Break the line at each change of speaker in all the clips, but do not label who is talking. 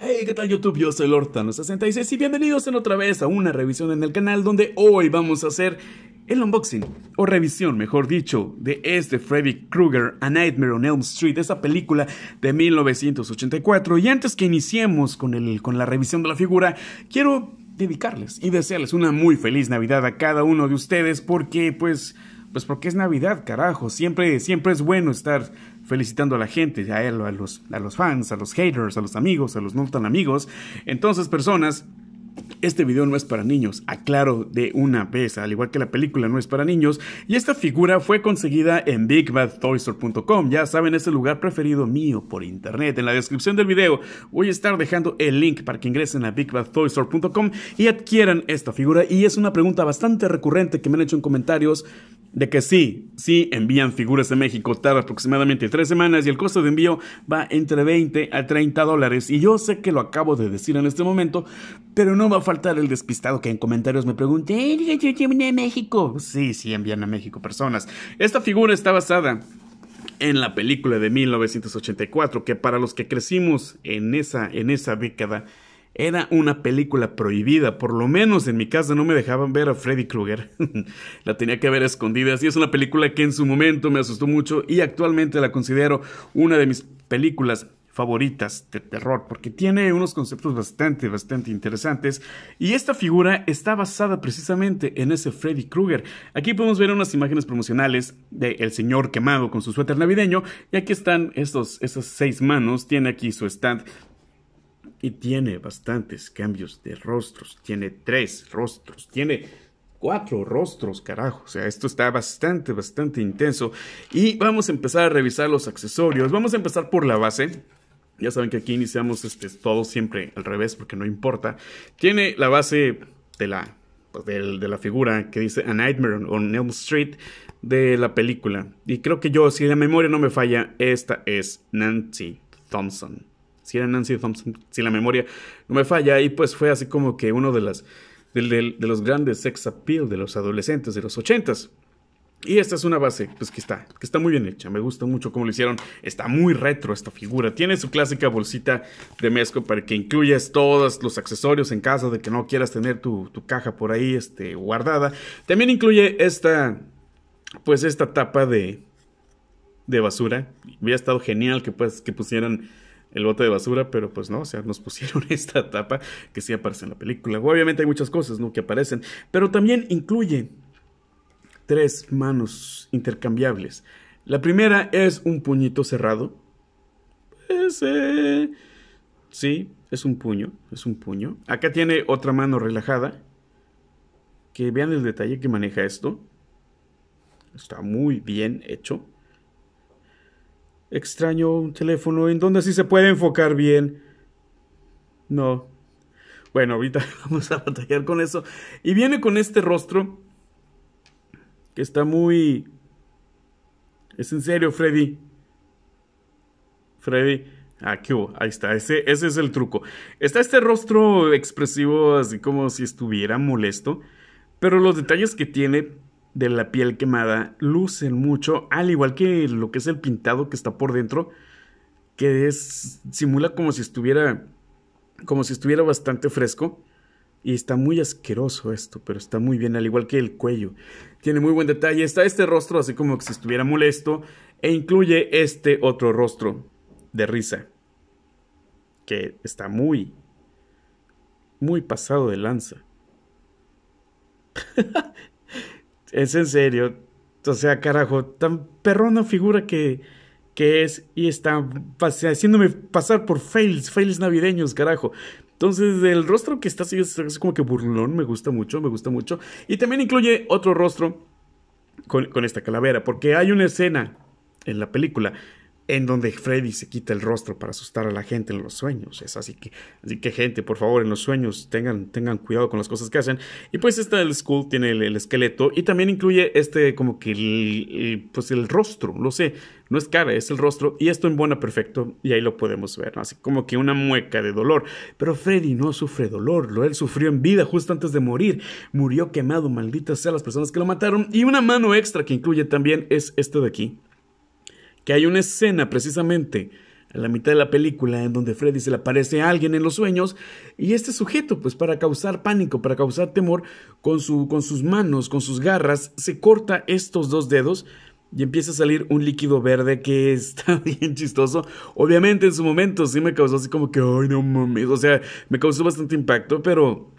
Hey, ¿qué tal YouTube? Yo soy Lortano66 y bienvenidos en otra vez a una revisión en el canal donde hoy vamos a hacer el unboxing, o revisión mejor dicho, de este Freddy Krueger, A Nightmare on Elm Street, esa película de 1984. Y antes que iniciemos con, el, con la revisión de la figura, quiero dedicarles y desearles una muy feliz Navidad a cada uno de ustedes porque pues pues porque es Navidad, carajo. Siempre, siempre es bueno estar felicitando a la gente, a, él, a, los, a los fans, a los haters, a los amigos, a los no tan amigos. Entonces, personas, este video no es para niños, aclaro de una vez, al igual que la película no es para niños, y esta figura fue conseguida en BigBadToyStore.com, ya saben, es el lugar preferido mío por internet. En la descripción del video voy a estar dejando el link para que ingresen a BigBadToyStore.com y adquieran esta figura, y es una pregunta bastante recurrente que me han hecho en comentarios de que sí, sí envían figuras de México, tarda aproximadamente tres semanas y el costo de envío va entre 20 a 30 dólares. Y yo sé que lo acabo de decir en este momento, pero no va a faltar el despistado que en comentarios me pregunte, ¿envían eh, a México? Sí, sí envían a México personas. Esta figura está basada en la película de 1984, que para los que crecimos en esa, en esa década, era una película prohibida, por lo menos en mi casa no me dejaban ver a Freddy Krueger. la tenía que ver escondida y es una película que en su momento me asustó mucho y actualmente la considero una de mis películas favoritas de terror porque tiene unos conceptos bastante, bastante interesantes y esta figura está basada precisamente en ese Freddy Krueger. Aquí podemos ver unas imágenes promocionales de el señor quemado con su suéter navideño y aquí están estos, esas seis manos, tiene aquí su stand y tiene bastantes cambios de rostros. Tiene tres rostros, tiene cuatro rostros, carajo. O sea, esto está bastante, bastante intenso. Y vamos a empezar a revisar los accesorios. Vamos a empezar por la base. Ya saben que aquí iniciamos este, todo siempre al revés porque no importa. Tiene la base de la, pues, de, de la figura que dice A Nightmare on Elm Street de la película. Y creo que yo, si la memoria no me falla, esta es Nancy Thompson si era Nancy Thompson, si la memoria no me falla, y pues fue así como que uno de, las, de, los grandes sex appeal de los adolescentes de los ochentas. Y esta es una base pues, que, está, que está muy bien hecha. Me gusta mucho cómo lo hicieron. Está muy retro esta figura. Tiene su clásica bolsita de mezco para que incluyas todos los accesorios en casa, de que no quieras tener tu, tu caja por ahí este, guardada. También incluye esta, pues esta tapa de, de basura. Hubiera estado genial que, pues, que pusieran el bote de basura, pero pues no, o sea, nos pusieron esta tapa que sí aparece en la película. Obviamente hay muchas cosas, ¿no? Que aparecen, pero también incluye tres manos intercambiables. La primera es un puñito cerrado. Ese... Sí, es un puño, es un puño. Acá tiene otra mano relajada. Que vean el detalle que maneja esto. Está muy bien hecho extraño un teléfono en donde sí se puede enfocar bien. No. Bueno, ahorita vamos a batallar con eso. Y viene con este rostro que está muy... Es en serio, Freddy. Freddy. Aquí, ah, ahí está, ese, ese es el truco. Está este rostro expresivo así como si estuviera molesto, pero los detalles que tiene de la piel quemada lucen mucho, al igual que lo que es el pintado que está por dentro, que es simula como si estuviera como si estuviera bastante fresco y está muy asqueroso esto, pero está muy bien, al igual que el cuello. Tiene muy buen detalle, está este rostro así como si estuviera molesto e incluye este otro rostro de risa que está muy muy pasado de lanza. es en serio. O sea, carajo, tan perrona figura que, que es y está haciéndome pasar por fails, fails navideños, carajo. Entonces, el rostro que está haciendo es, como que burlón, me gusta mucho, me gusta mucho. Y también incluye otro rostro con esta calavera, porque hay una escena en la película en donde Freddy se quita el rostro para asustar a la gente en los sueños. Es así que, así que gente, por favor, en los sueños tengan, tengan cuidado con las cosas que hacen. Y pues esta del Skull tiene el, esqueleto y también incluye este como que el, pues el rostro, lo sé, no es cara, es el rostro y esto en buena perfecto y ahí lo podemos ver, así como que una mueca de dolor. Pero Freddy no sufre dolor, lo él sufrió en vida justo antes de morir, murió quemado, malditas sean las personas que lo mataron y una mano extra que incluye también es esto de aquí que hay una escena precisamente a la mitad de la película en donde Freddy se le aparece a alguien en los sueños y este sujeto pues para causar pánico, para causar temor con, su, con sus manos, con sus garras, se corta estos dos dedos y empieza a salir un líquido verde que está bien chistoso. Obviamente en su momento sí me causó así como que, ay no mames, o sea, me causó bastante impacto, pero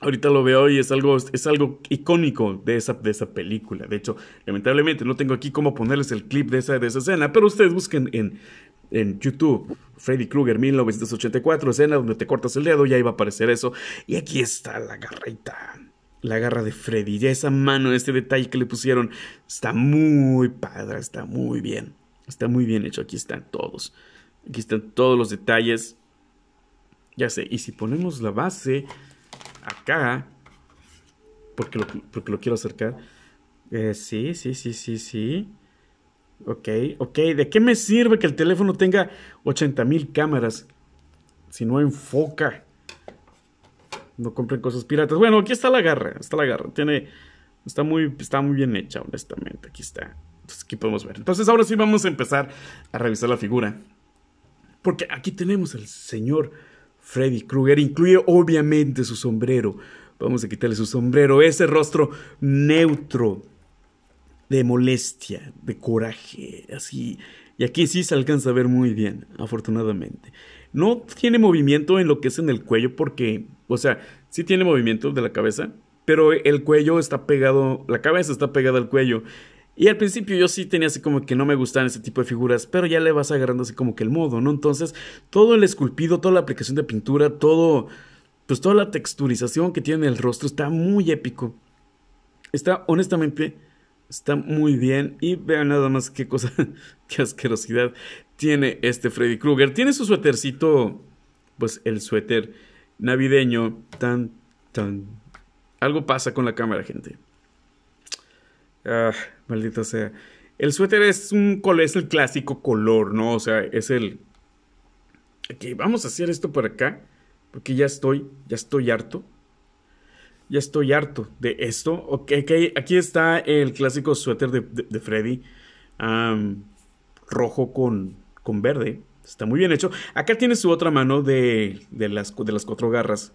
Ahorita lo veo y es algo, es algo icónico de esa, de esa película. De hecho, lamentablemente no tengo aquí cómo ponerles el clip de esa, de esa escena, pero ustedes busquen en, en YouTube Freddy Krueger 1984, escena donde te cortas el dedo y ahí va a aparecer eso. Y aquí está la garrita la garra de Freddy. Ya esa mano, este detalle que le pusieron, está muy padre, está muy bien. Está muy bien hecho. Aquí están todos. Aquí están todos los detalles. Ya sé, y si ponemos la base acá, porque lo, porque lo quiero acercar. sí, sí, sí, sí, sí. Ok, ok. ¿De qué me sirve que el teléfono tenga 80.000 cámaras si no enfoca? No compren cosas piratas. Bueno, aquí está la garra, está la garra. Tiene, está muy, está muy bien hecha, honestamente. Aquí está. Entonces aquí podemos ver. Entonces ahora sí vamos a empezar a revisar la figura. Porque aquí tenemos al señor Freddy Krueger. Incluye obviamente su sombrero. Vamos a quitarle su sombrero. Ese rostro neutro de molestia, de coraje, así. Y aquí sí se alcanza a ver muy bien, afortunadamente. No tiene movimiento en lo que es en el cuello porque, o sea, sí tiene movimiento de la cabeza, pero el cuello está pegado, la cabeza está pegada al cuello y al principio yo sí tenía así como que no me gustaban ese tipo de figuras, pero ya le vas agarrando así como que el modo, ¿no? Entonces, todo el esculpido, toda la aplicación de pintura, todo, pues toda la texturización que tiene el rostro está muy épico. Está, honestamente, está muy bien. Y vean nada más qué cosa, qué asquerosidad tiene este Freddy Krueger. Tiene su suétercito, pues el suéter navideño, tan, tan. Algo pasa con la cámara, gente. Ah, maldita sea. El suéter es un color, es el clásico color, ¿no? O sea, es el. Ok, vamos a hacer esto por acá. Porque ya estoy, ya estoy harto. Ya estoy harto de esto. Ok, aquí está el clásico suéter de, Freddy. rojo con, con verde. Está muy bien hecho. Acá tiene su otra mano de, de, las, de las cuatro garras.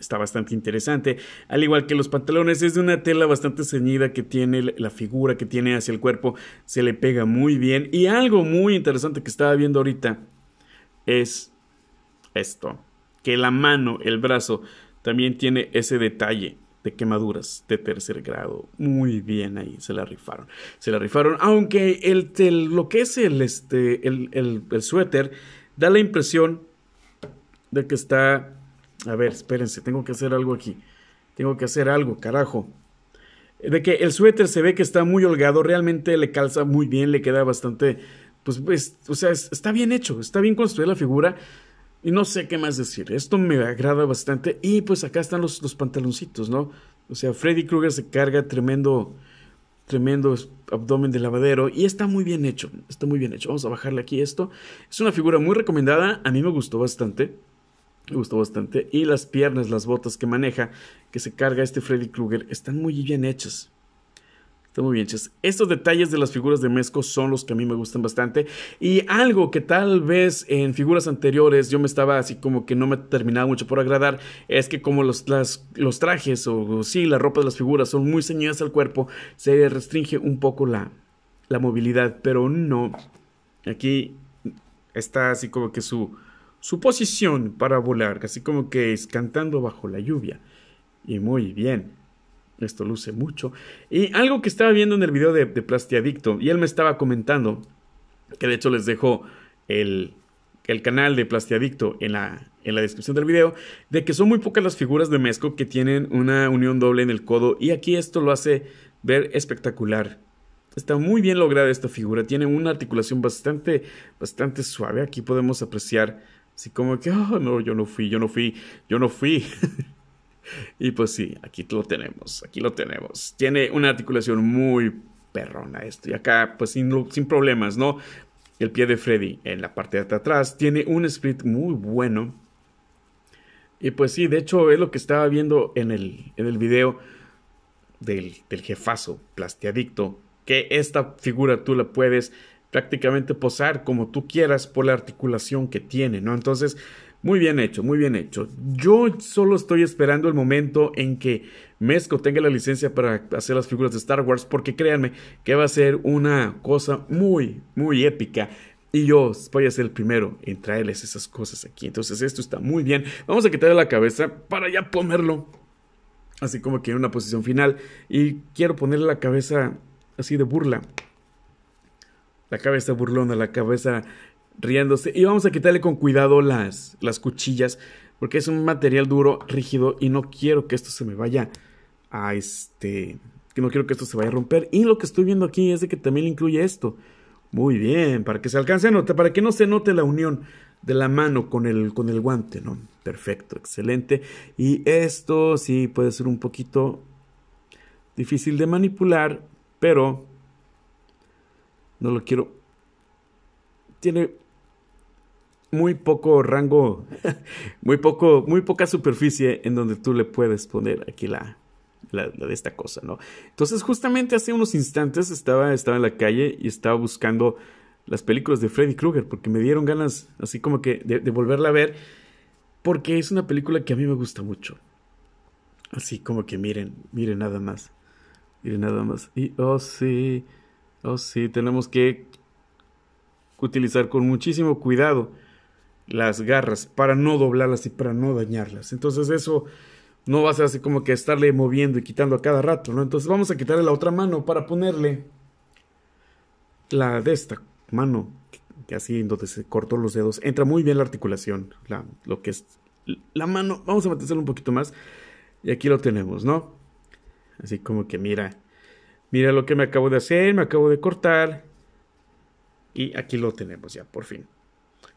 Está bastante interesante. Al igual que los pantalones, es de una tela bastante ceñida que tiene la figura que tiene hacia el cuerpo. Se le pega muy bien. Y algo muy interesante que estaba viendo ahorita es esto. Que la mano, el brazo, también tiene ese detalle de quemaduras de tercer grado. Muy bien ahí, se la rifaron. Se la rifaron, aunque el, lo que es el, este, el, el suéter da la impresión de que está a ver, espérense, tengo que hacer algo aquí. Tengo que hacer algo, carajo. De que el suéter se ve que está muy holgado, realmente le calza muy bien, le queda bastante. Pues, pues o sea, está bien hecho, está bien construida la figura. Y no sé qué más decir. Esto me agrada bastante. Y pues acá están los, los pantaloncitos, ¿no? O sea, Freddy Krueger se carga tremendo, tremendo abdomen de lavadero. Y está muy bien hecho. Está muy bien hecho. Vamos a bajarle aquí esto. Es una figura muy recomendada. A mí me gustó bastante. Me gustó bastante. Y las piernas, las botas que maneja, que se carga este Freddy Krueger, están muy bien hechas. Están muy bien hechas. Estos detalles de las figuras de Mezco son los que a mí me gustan bastante. Y algo que tal vez en figuras anteriores yo me estaba así como que no me terminaba mucho por agradar, es que como los, los trajes o, sí, la ropa de las figuras son muy ceñidas al cuerpo, se restringe un poco la, la movilidad. Pero no. Aquí está así como que su su posición para volar, así como que es cantando bajo la lluvia. Y muy bien. Esto luce mucho. Y algo que estaba viendo en el video de, Plastiadicto, y él me estaba comentando, que de hecho les dejo el, el canal de Plastiadicto en la, en la descripción del video, de que son muy pocas las figuras de Mezco que tienen una unión doble en el codo, y aquí esto lo hace ver espectacular. Está muy bien lograda esta figura, tiene una articulación bastante, bastante suave. Aquí podemos apreciar Así como que, oh, no, yo no fui, yo no fui, yo no fui. y pues sí, aquí lo tenemos, aquí lo tenemos. Tiene una articulación muy perrona esto. Y acá, pues sin, sin problemas, ¿no? El pie de Freddy en la parte de atrás tiene un split muy bueno. Y pues sí, de hecho es lo que estaba viendo en el, en el video del, del jefazo plastiadicto. Que esta figura tú la puedes prácticamente posar como tú quieras por la articulación que tiene, ¿no? Entonces, muy bien hecho, muy bien hecho. Yo solo estoy esperando el momento en que Mezco tenga la licencia para hacer las figuras de Star Wars, porque créanme que va a ser una cosa muy, muy épica. Y yo voy a ser el primero en traerles esas cosas aquí. Entonces esto está muy bien. Vamos a quitarle la cabeza para ya ponerlo. Así como que en una posición final. Y quiero ponerle la cabeza así de burla la cabeza burlona, la cabeza riéndose. Y vamos a quitarle con cuidado las, las cuchillas, porque es un material duro, rígido, y no quiero que esto se me vaya a este... Que no quiero que esto se vaya a romper. Y lo que estoy viendo aquí es de que también incluye esto. Muy bien, para que se alcance a para que no se note la unión de la mano con el, con el guante, ¿no? Perfecto, excelente. Y esto sí puede ser un poquito difícil de manipular, pero no lo quiero. Tiene muy poco rango, muy poco, muy poca superficie en donde tú le puedes poner aquí la, la, de esta cosa, ¿no? Entonces, justamente hace unos instantes estaba, estaba en la calle y estaba buscando las películas de Freddy Krueger porque me dieron ganas, así como que, de, de volverla a ver, porque es una película que a mí me gusta mucho. Así como que miren, miren nada más, miren nada más. Y, oh, sí sí, tenemos que utilizar con muchísimo cuidado las garras para no doblarlas y para no dañarlas. Entonces eso no va a ser así como que estarle moviendo y quitando a cada rato, ¿no? Entonces vamos a quitarle la otra mano para ponerle la de esta mano, que así donde se cortó los dedos, entra muy bien la articulación, la, lo que es la mano, vamos a meterle un poquito más, y aquí lo tenemos, ¿no? Así como que mira, Mira lo que me acabo de hacer, me acabo de cortar. Y aquí lo tenemos ya, por fin.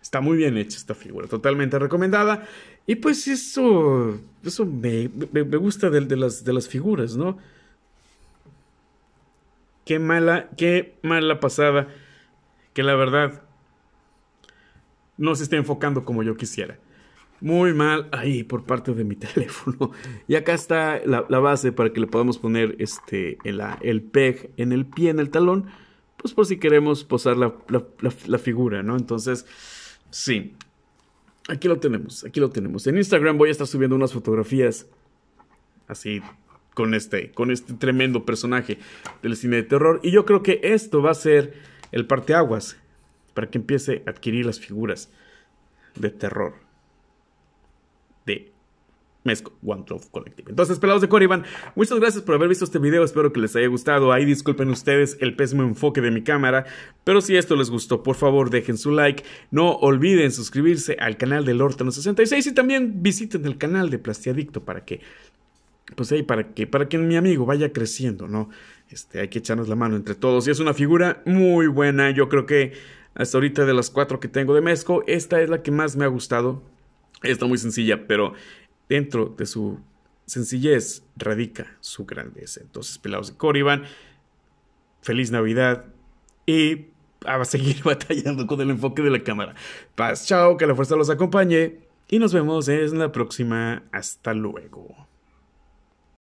Está muy bien hecha esta figura, totalmente recomendada. Y pues eso, eso me, gusta de, las, de las figuras, ¿no? Qué mala, qué mala pasada. Que la verdad no se está enfocando como yo quisiera. Muy mal ahí por parte de mi teléfono. Y acá está la, base para que le podamos poner este, ah, el, peg en el pie, en el talón, pues por si queremos posar la, la, figura, ¿no? Entonces, sí. Aquí lo tenemos, aquí lo tenemos. En Instagram voy a estar subiendo unas fotografías así con este, con este tremendo personaje del cine de terror. Y yo creo que esto va a ser el parteaguas para que empiece a adquirir las figuras de terror de Mezco One Trove Collective. Entonces, pelados de Corriban, muchas gracias por haber visto este video. Espero que les haya gustado. Ahí disculpen ustedes el pésimo enfoque de mi cámara. Pero si esto les gustó, por favor, dejen su like. No olviden suscribirse al canal del no 66 y también visiten el canal de Plastiadicto para que. Pues ahí, para que, para que mi amigo vaya creciendo, ¿no? Este, hay que echarnos la mano entre todos. Y es una figura muy buena. Yo creo que hasta ahorita de las cuatro que tengo de Mezco, esta es la que más me ha gustado Está muy sencilla, pero dentro de su sencillez radica su grandeza. Entonces, Pelados de Coriban, feliz Navidad y a seguir batallando con el enfoque de la cámara. Paz, chao, que la fuerza los acompañe y nos vemos en la próxima. Hasta luego.